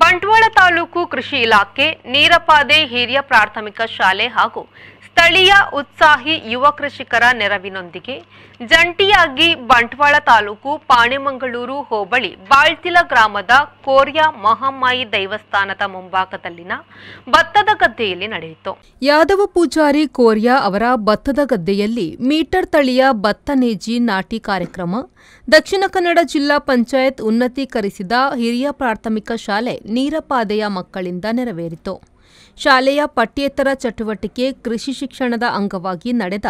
ಬಂಟ್ವಾಳ ತಾಲೂಕು ಕೃಷಿ ಇಲಾಖೆ ನೀರಪಾದೆ ಹಿರಿಯ ಪ್ರಾಥಮಿಕ ಶಾಲೆ ಹಾಗೂ ಸ್ಥಳೀಯ ಉತ್ಸಾಹಿ ಯುವ ಕೃಷಿಕರ ನೆರವಿನೊಂದಿಗೆ ಜಂಟಿಯಾಗಿ ಬಂಟ್ವಾಳ ತಾಲೂಕು ಪಾಣೆಮಂಗಳೂರು ಹೋಬಳಿ ಬಾಳ್ತಿಲ ಗ್ರಾಮದ ಕೋರ್ಯಾ ಮಹಮ್ಮಾಯಿ ದೇವಸ್ಥಾನದ ಮುಂಭಾಗದಲ್ಲಿನ ಭತ್ತದ ಗದ್ದೆಯಲ್ಲಿ ನಡೆಯಿತು ಯಾದವ ಪೂಜಾರಿ ಕೋರ್ಯಾ ಅವರ ಭತ್ತದ ಗದ್ದೆಯಲ್ಲಿ ಮೀಟರ್ ತಳಿಯ ಭತ್ತ ನೇಜಿ ನಾಟಿ ಕಾರ್ಯಕ್ರಮ ದಕ್ಷಿಣ ಕನ್ನಡ ಜಿಲ್ಲಾ ಪಂಚಾಯತ್ ಉನ್ನತೀಕರಿಸಿದ ಹಿರಿಯ ಪ್ರಾಥಮಿಕ ಶಾಲೆ ನೀರಪಾದೆಯ ಮಕ್ಕಳಿಂದ ನೆರವೇರಿತು ಶಾಲೆಯ ಪಠ್ಯೇತರ ಚಟುವಟಿಕೆ ಕೃಷಿ ಶಿಕ್ಷಣದ ಅಂಗವಾಗಿ ನಡೆದ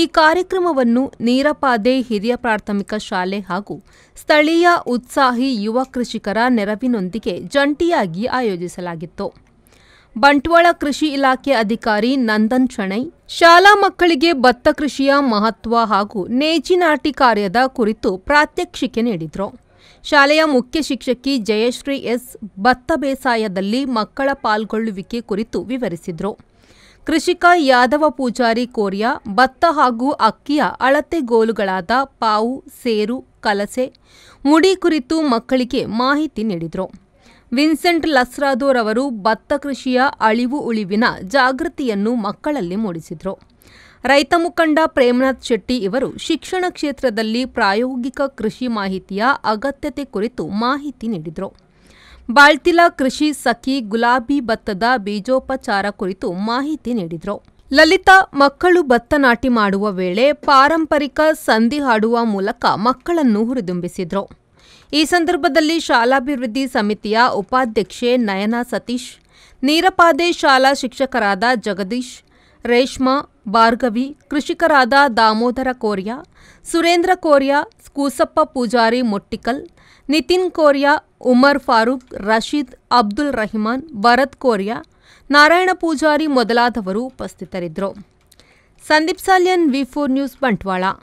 ಈ ಕಾರ್ಯಕ್ರಮವನ್ನು ನೀರಪಾದೆ ಹಿರಿಯ ಪ್ರಾಥಮಿಕ ಶಾಲೆ ಹಾಗೂ ಸ್ಥಳೀಯ ಉತ್ಸಾಹಿ ಯುವ ಕೃಷಿಕರ ನೆರವಿನೊಂದಿಗೆ ಜಂಟಿಯಾಗಿ ಆಯೋಜಿಸಲಾಗಿತ್ತು ಬಂಟ್ವಾಳ ಕೃಷಿ ಇಲಾಖೆ ಅಧಿಕಾರಿ ನಂದನ್ ಶಣೈ ಶಾಲಾ ಮಕ್ಕಳಿಗೆ ಭತ್ತ ಕೃಷಿಯ ಮಹತ್ವ ಹಾಗೂ ನೇಜಿನಾಟಿ ಕಾರ್ಯದ ಕುರಿತು ಪ್ರಾತ್ಯಕ್ಷಿಕೆ ನೀಡಿದರು ಶಾಲೆಯ ಮುಖ್ಯ ಶಿಕ್ಷಕಿ ಜಯಶ್ರೀ ಎಸ್ ಭತ್ತ ಬೇಸಾಯದಲ್ಲಿ ಮಕ್ಕಳ ಪಾಲ್ಗೊಳ್ಳುವಿಕೆ ಕುರಿತು ವಿವರಿಸಿದರು ಕೃಷಿಕ ಯಾದವ ಪೂಜಾರಿ ಕೋರಿಯಾ ಭತ್ತ ಹಾಗೂ ಅಕ್ಕಿಯ ಅಳತೆಗೋಲುಗಳಾದ ಪಾವು ಸೇರು ಕಲಸೆ ಮುಡಿ ಕುರಿತು ಮಕ್ಕಳಿಗೆ ಮಾಹಿತಿ ನೀಡಿದರು ವಿನ್ಸೆಂಟ್ ಅವರು ಭತ್ತ ಕೃಷಿಯ ಅಳಿವು ಉಳಿವಿನ ಜಾಗೃತಿಯನ್ನು ಮಕ್ಕಳಲ್ಲಿ ಮೂಡಿಸಿದರು ರೈತ ಮುಖಂಡ ಪ್ರೇಮನಾಥ್ ಶೆಟ್ಟಿ ಇವರು ಶಿಕ್ಷಣ ಕ್ಷೇತ್ರದಲ್ಲಿ ಪ್ರಾಯೋಗಿಕ ಕೃಷಿ ಮಾಹಿತಿಯ ಅಗತ್ಯತೆ ಕುರಿತು ಮಾಹಿತಿ ನೀಡಿದರು ಬಾಳ್ತಿಲ ಕೃಷಿ ಸಖಿ ಗುಲಾಬಿ ಭತ್ತದ ಬೀಜೋಪಚಾರ ಕುರಿತು ಮಾಹಿತಿ ನೀಡಿದರು ಲಲಿತಾ ಮಕ್ಕಳು ಭತ್ತ ನಾಟಿ ಮಾಡುವ ವೇಳೆ ಪಾರಂಪರಿಕ ಸಂಧಿ ಹಾಡುವ ಮೂಲಕ ಮಕ್ಕಳನ್ನು ಹುರಿದುಂಬಿಸಿದರು ಈ ಸಂದರ್ಭದಲ್ಲಿ ಶಾಲಾಭಿವೃದ್ಧಿ ಸಮಿತಿಯ ಉಪಾಧ್ಯಕ್ಷೆ ನಯನ ಸತೀಶ್ ನೀರಪಾದೆ ಶಾಲಾ ಶಿಕ್ಷಕರಾದ ಜಗದೀಶ್ ರೇಷ್ಮಾ ಭಾರ್ಗವಿ ಕೃಷಿಕರಾದ ದಾಮೋದರ ಕೋರಿಯಾ ಸುರೇಂದ್ರ ಕೋರ್ಯ ಕೂಸಪ್ಪ ಪೂಜಾರಿ ಮೊಟ್ಟಿಕಲ್ ನಿತಿನ್ ಕೋರಿಯಾ ಉಮರ್ ಫಾರೂಕ್ ರಶೀದ್ ಅಬ್ದುಲ್ ರಹಿಮಾನ್ ಭರತ್ ಕೋರಿಯಾ ನಾರಾಯಣ ಪೂಜಾರಿ ಮೊದಲಾದವರು ಉಪಸ್ಥಿತರಿದ್ದರು Sandeep Salian V four news Bantwal